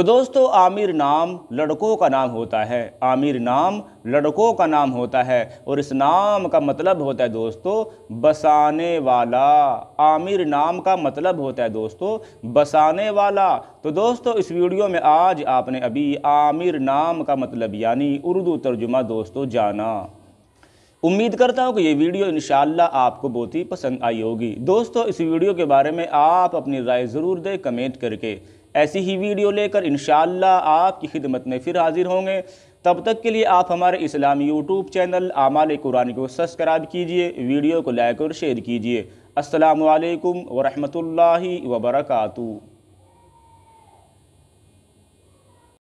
तो दोस्तों आमिर नाम लड़कों का नाम होता है आमिर नाम लड़कों का नाम होता है और इस नाम का मतलब होता है दोस्तों बसाने वाला आमिर नाम का मतलब होता है दोस्तों बसाने वाला तो दोस्तों इस वीडियो में आज आपने अभी आमिर नाम का मतलब यानी उर्दू तर्जुमा दोस्तों जाना उम्मीद करता हूँ कि ये वीडियो इन आपको बहुत ही पसंद आई होगी दोस्तों इस वीडियो के बारे में आप अपनी राय ज़रूर दें कमेंट करके ऐसी ही वीडियो लेकर इन आपकी खिदमत में फिर हाजिर होंगे तब तक के लिए आप हमारे इस्लामी यूट्यूब चैनल आमाल कुरान को सब्सक्राइब कीजिए वीडियो को लाइक और शेयर कीजिए असलकम वरहमल वबरकू